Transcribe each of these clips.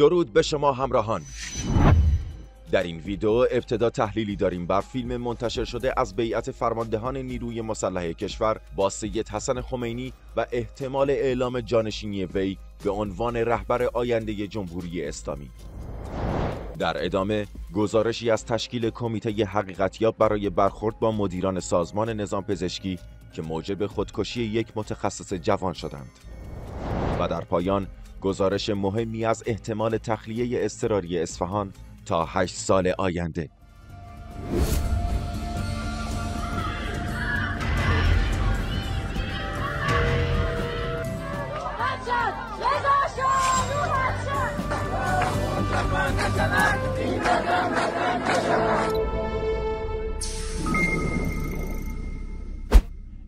درود به شما همراهان در این ویدیو ابتدا تحلیلی داریم بر فیلم منتشر شده از بیعت فرماندهان نیروی مسلح کشور با سید حسن خمینی و احتمال اعلام جانشینی وی به عنوان رهبر آینده جمهوری اسلامی در ادامه گزارشی از تشکیل کمیته حقیقتیاب برای برخورد با مدیران سازمان نظام پزشکی که موجب خودکشی یک متخصص جوان شدند و در پایان گزارش مهمی از احتمال تخلیه اضطراری اصفهان تا 8 سال آینده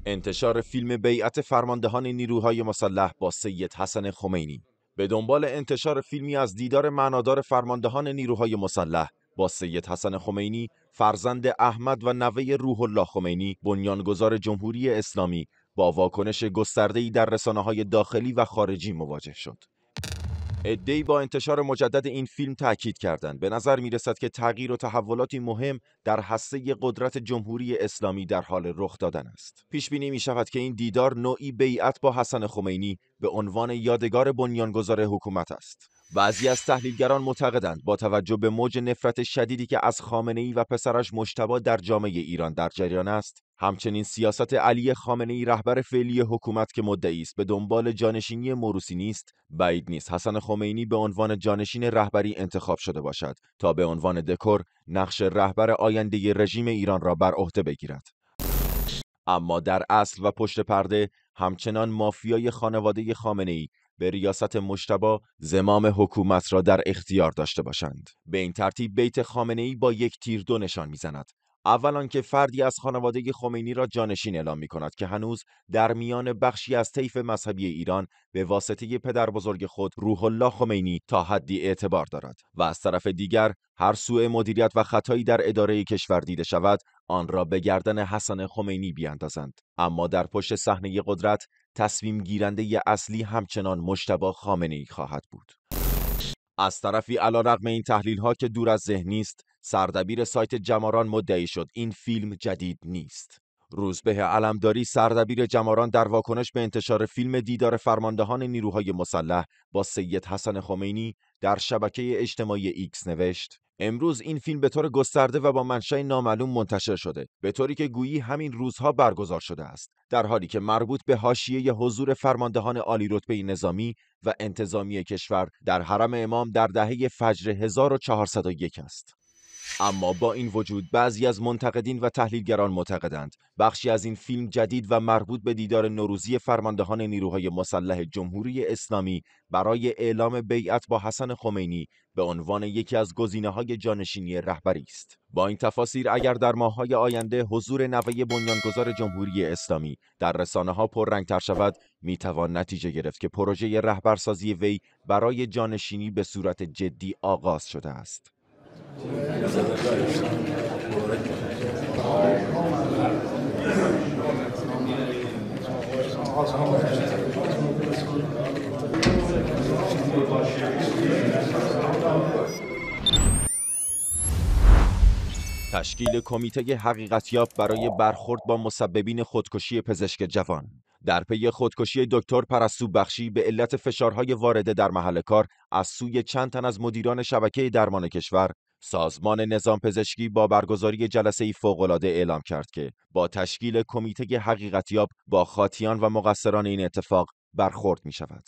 انتشار فیلم بیعت فرماندهان نیروهای مسلح با سید حسن خمینی به دنبال انتشار فیلمی از دیدار معنادار فرماندهان نیروهای مسلح با سید حسن خمینی فرزند احمد و نوه روح الله خمینی بنیانگذار جمهوری اسلامی با واکنش گسترده‌ای در رسانه های داخلی و خارجی مواجه شد. ادعی با انتشار مجدد این فیلم تاکید کردند به نظر می رسد که تغییر و تحولاتی مهم در هسته قدرت جمهوری اسلامی در حال رخ دادن است پیش بینی می شود که این دیدار نوعی بیعت با حسن خمینی به عنوان یادگار بنیانگذار حکومت است بعضی از تحلیلگران معتقدند با توجه به موج نفرت شدیدی که از خامنه ای و پسرش مشتبا در جامعه ایران در جریان است همچنین سیاست علی خامنه ای رهبر فعلی حکومت که مدعی است به دنبال جانشینی موروسی نیست بعید نیست حسن خمینی به عنوان جانشین رهبری انتخاب شده باشد تا به عنوان دکور نقش رهبر آینده رژیم ایران را بر عهده بگیرد اما در اصل و پشت پرده همچنان مافیای خانواده خامنه ای به ریاست مشتبا زمام حکومت را در اختیار داشته باشند به این ترتیب بیت خامنه ای با یک تیر دو نشان میزند اول که فردی از خانواده خمینی را جانشین اعلام می کند که هنوز در میان بخشی از طیف مذهبی ایران به واسطه پدر بزرگ خود روح الله خمینی تا حدی اعتبار دارد و از طرف دیگر هر سوء مدیریت و خطایی در اداره کشور دیده شود آن را به گردن حسن خمینی بیاندازند اما در پشت صحنه قدرت تصمیم گیرنده اصلی همچنان مشتبه خامنه ای خواهد بود از طرفی علا این تحلیل ها که دور از ذهن نیست سردبیر سایت جماران مدعی شد این فیلم جدید نیست. روزبه علمداری سردبیر جماران در واکنش به انتشار فیلم دیدار فرماندهان نیروهای مسلح با سید حسن خمینی در شبکه اجتماعی ایکس نوشت امروز این فیلم به طور گسترده و با منشأ نامعلوم منتشر شده به طوری که گویی همین روزها برگزار شده است در حالی که مربوط به حاشیه حضور فرماندهان عالی رتبه نظامی و انتظامی کشور در حرم امام در دهه فجر 1401 است اما با این وجود بعضی از منتقدین و تحلیلگران معتقدند بخشی از این فیلم جدید و مربوط به دیدار نوروزی فرماندهان نیروهای مسلح جمهوری اسلامی برای اعلام بیعت با حسن خمینی به عنوان یکی از گزینه های جانشینی رهبری است. با این تفاصیر اگر در های آینده حضور نوه بنیانگذار جمهوری اسلامی در رسانه ها تر شود میتوان نتیجه گرفت که پروژه رهبرسازی وی برای جانشینی به صورت جدی آغاز شده است. تشکیل کمیته حقیقتیاب برای برخورد با مسببین خودکشی پزشک جوان در پی خودکشی دکتر پرستو بخشی به علت فشارهای وارده در محل کار از سوی چند تن از مدیران شبکه درمان کشور سازمان نظام پزشکی با برگزاری جلسه فوقالعاده اعلام کرد که با تشکیل کمیته حقیقتیاب با خاطیان و مقصران این اتفاق برخورد می شود.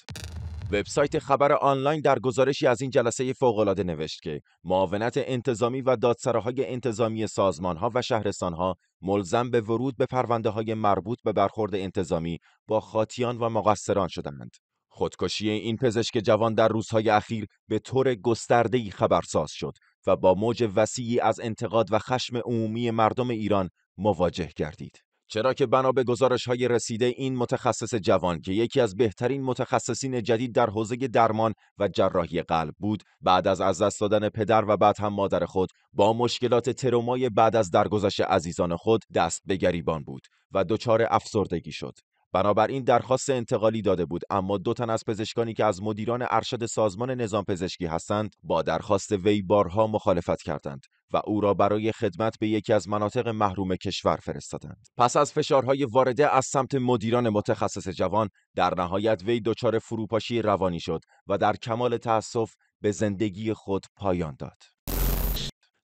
وبسایت خبر آنلاین در گزارشی از این جلسه فوقالعاده نوشت که معاونت انتظامی و دادسراهای انتظامی سازمانها و شهرستانها ملزم به ورود به پرونده های مربوط به برخورد انتظامی با خاطیان و مقصران شدند. خودکشی این پزشک جوان در روزهای اخیر به طور گسترده‌ای خبرساز شد و با موج وسیعی از انتقاد و خشم عمومی مردم ایران مواجه گردید. چرا که بنا به گزارش های رسیده این متخصص جوان که یکی از بهترین متخصصین جدید در حوزه درمان و جراحی قلب بود بعد از از دست دادن پدر و بعد هم مادر خود با مشکلات ترومای بعد از درگذشت عزیزان خود دست به گریبان بود و دچار افسردگی شد بنابراین درخواست انتقالی داده بود اما دو تن از پزشکانی که از مدیران ارشد سازمان نظام پزشکی هستند با درخواست وی بارها مخالفت کردند و او را برای خدمت به یکی از مناطق محروم کشور فرستادند پس از فشارهای وارده از سمت مدیران متخصص جوان در نهایت وی دچار فروپاشی روانی شد و در کمال تاسف به زندگی خود پایان داد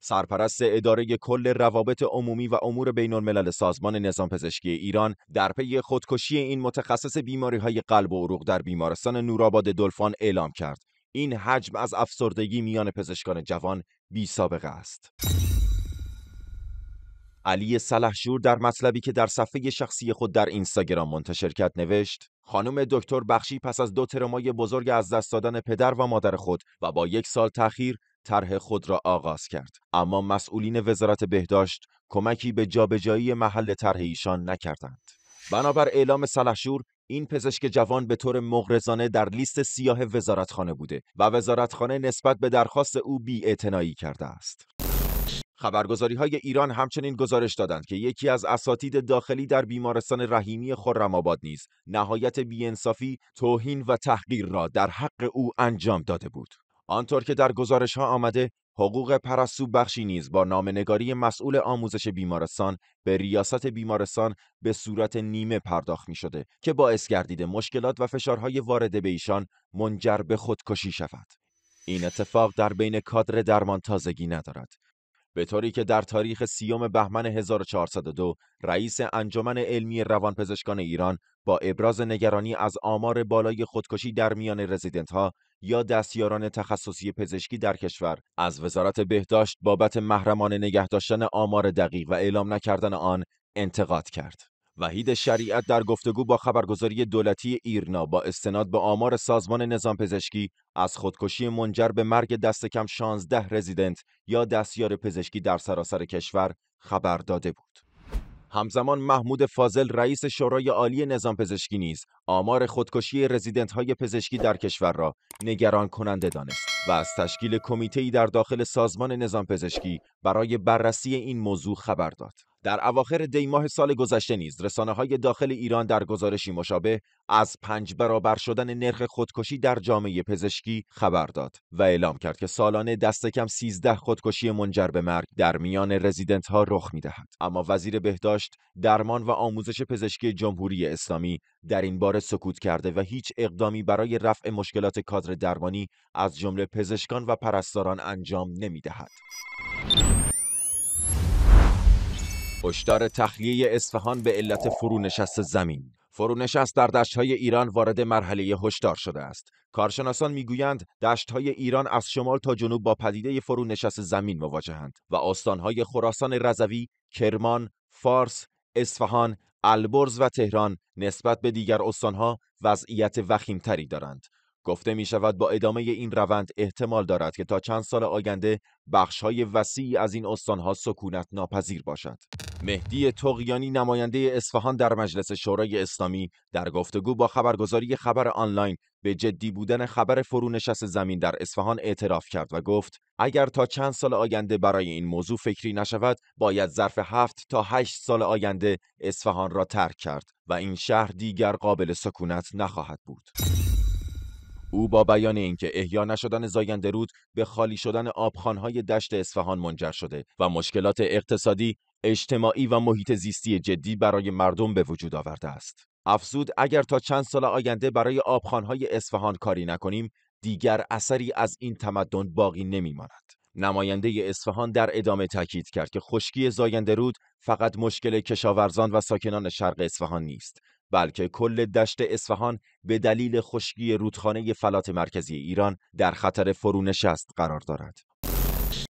سرپرست اداره کل روابط عمومی و امور بین الملل سازمان نظام پزشکی ایران در پی خودکشی این متخصص بیماری های قلب و عروق در بیمارستان نوراباد دلفان اعلام کرد. این حجم از افسردگی میان پزشکان جوان بی سابقه است. علی سلحشور در مطلبی که در صفحه شخصی خود در اینستاگرام منتشر کرد نوشت خانم دکتر بخشی پس از دو ترمای بزرگ از دست دادن پدر و مادر خود و با یک سال تأخیر طرح خود را آغاز کرد اما مسئولین وزارت بهداشت کمکی به جابجایی محل طرح ایشان نکردند بنابر اعلام سلحشور این پزشک جوان به طور مغرضانه در لیست سیاه وزارتخانه بوده و وزارتخانه نسبت به درخواست او بی‌اعتنایی کرده است. خبرگزاری های ایران همچنین گزارش دادند که یکی از اساتید داخلی در بیمارستان رحیمی خرم آباد نیز نهایت بیانصافی، توهین و تحقیر را در حق او انجام داده بود. آنطور که در گزارش ها آمده حقوق پرسو بخشی نیز با نامنگاری مسئول آموزش بیمارستان به ریاست بیمارستان به صورت نیمه پرداخت می شده که باعث گردیده مشکلات و فشارهای وارد به ایشان منجر به خودکشی شود. این اتفاق در بین کادر درمان تازگی ندارد. به طوری که در تاریخ سیوم بهمن 1402 رئیس انجمن علمی روانپزشکان ایران با ابراز نگرانی از آمار بالای خودکشی در میان رزیدنت ها یا دستیاران تخصصی پزشکی در کشور از وزارت بهداشت بابت محرمانه نگه داشتن آمار دقیق و اعلام نکردن آن انتقاد کرد. وحید شریعت در گفتگو با خبرگزاری دولتی ایرنا با استناد به آمار سازمان نظام پزشکی از خودکشی منجر به مرگ دست کم 16 رزیدنت یا دستیار پزشکی در سراسر کشور خبر داده بود. همزمان محمود فاضل رئیس شورای عالی نظام پزشکی نیز آمار خودکشی رزیدنت های پزشکی در کشور را نگران کننده دانست. و از تشکیل کمیته‌ای در داخل سازمان نظام پزشکی برای بررسی این موضوع خبر داد. در اواخر دیماه سال گذشته نیز رسانه های داخل ایران در گزارشی مشابه از پنج برابر شدن نرخ خودکشی در جامعه پزشکی خبر داد و اعلام کرد که سالانه دست کم 13 خودکشی منجر به مرگ در میان رزیدنت ها رخ می اما وزیر بهداشت، درمان و آموزش پزشکی جمهوری اسلامی در این بار سکوت کرده و هیچ اقدامی برای رفع مشکلات کادر درمانی از جمله پزشکان و پرستاران انجام نمیدهد. هشدار تخلیه اصفهان به علت فرونشست زمین فرونشست در دشتهای ایران وارد مرحله هشدار شده است کارشناسان میگویند دشتهای ایران از شمال تا جنوب با پدیده فرونشست زمین مواجهند و های خراسان رضوی کرمان فارس اصفهان البرز و تهران نسبت به دیگر استانها وضعیت وخیمتری دارند گفته می شود با ادامه این روند احتمال دارد که تا چند سال آینده بخش های وسیعی از این استانها سکونت ناپذیر باشد. مهدی تقیانی نماینده اصفهان در مجلس شورای اسلامی در گفتگو با خبرگزاری خبر آنلاین به جدی بودن خبر فرونشست زمین در اصفهان اعتراف کرد و گفت اگر تا چند سال آینده برای این موضوع فکری نشود باید ظرف هفت تا هشت سال آینده اصفهان را ترک کرد و این شهر دیگر قابل سکونت نخواهد بود. او با بیان اینکه احیا نشدن زاینده رود به خالی شدن آبخانهای دشت اصفهان منجر شده و مشکلات اقتصادی، اجتماعی و محیط زیستی جدی برای مردم به وجود آورده است. افزود اگر تا چند سال آینده برای آبخانهای اصفهان کاری نکنیم، دیگر اثری از این تمدن باقی نمیماند. نماینده اصفهان در ادامه تاکید کرد که خشکی زاینده رود فقط مشکل کشاورزان و ساکنان شرق اصفهان نیست بلکه کل دشت اصفهان به دلیل خشکی رودخانه فلات مرکزی ایران در خطر فرونشست قرار دارد.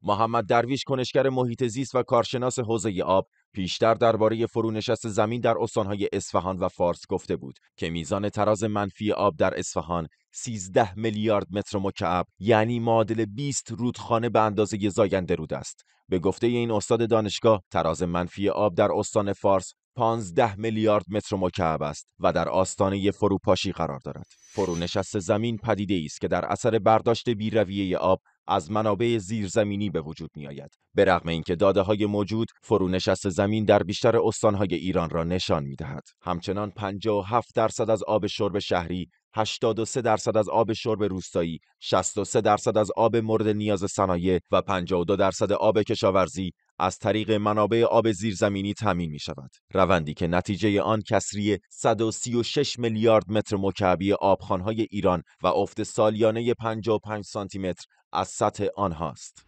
محمد درویش کنشگر محیط زیست و کارشناس حوزه آب پیشتر درباره فرونشست زمین در استانهای اصفهان و فارس گفته بود که میزان تراز منفی آب در اصفهان 13 میلیارد متر مکعب یعنی معادل 20 رودخانه به اندازه زاینده رود است به گفته این استاد دانشگاه تراز منفی آب در استان فارس 15 میلیارد متر مکعب است و در آستانه فروپاشی قرار دارد. فرونشست زمین پدیده است که در اثر برداشت بیرویه آب از منابع زیرزمینی به وجود می آید. به رغم اینکه داده های موجود فرونشست زمین در بیشتر استانهای ایران را نشان می دهد. همچنان 57 درصد از آب شرب شهری 83 درصد از آب شرب روستایی، 63 درصد از آب مورد نیاز صنایع و 52 درصد آب کشاورزی از طریق منابع آب زیرزمینی تامین می شود. روندی که نتیجه آن کسری 136 میلیارد متر مکعبی آبخانهای ایران و افت سالیانه 55 سانتی متر از سطح آنهاست.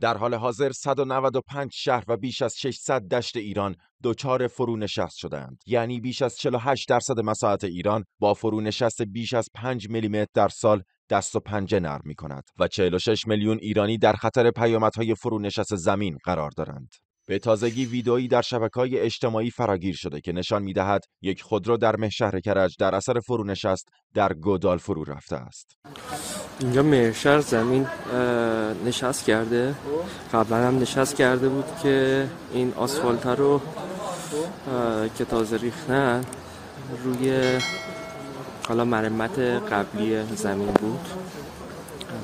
در حال حاضر 195 شهر و بیش از 600 دشت ایران دچار فرونشست شدند یعنی بیش از 48 درصد مساحت ایران با فرونشست بیش از 5 میلیمتر در سال دست و پنجه نرم می کند و 46 میلیون ایرانی در خطر پیامدهای فرونشست زمین قرار دارند به تازگی ویدئویی در های اجتماعی فراگیر شده که نشان می دهد یک خودرو در مهشهر کرج در اثر فرونشست در گودال فرو رفته است. اینجا مهشهر زمین نشست کرده قبلا هم نشست کرده بود که این آسفالت رو که تازه ریختن روی حالا مرمت قبلی زمین بود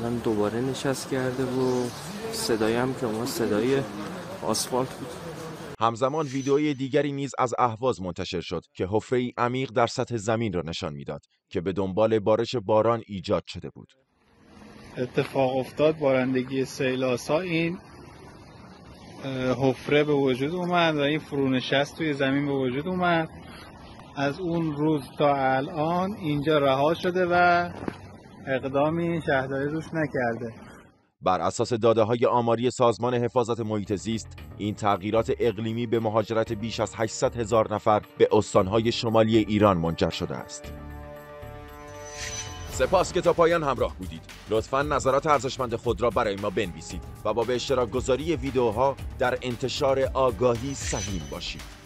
الان دوباره نشست کرده و صدایم که ما صدای آسفالت بود همزمان ویدئوی دیگری نیز از اهواز منتشر شد که ای عمیق در سطح زمین را نشان میداد که به دنبال بارش باران ایجاد شده بود اتفاق افتاد بارندگی سیلاسا این حفره به وجود اومد و این فرونشست توی زمین به وجود اومد از اون روز تا الان اینجا رها شده و اقدامی شهرداری روش نکرده بر اساس داده های آماری سازمان حفاظت محیط زیست این تغییرات اقلیمی به مهاجرت بیش از 800 هزار نفر به استانهای شمالی ایران منجر شده است سپاس که تا پایان همراه بودید لطفا نظرات ارزشمند خود را برای ما بنویسید و با به اشتراک گذاری ویدیوها در انتشار آگاهی سهیم باشید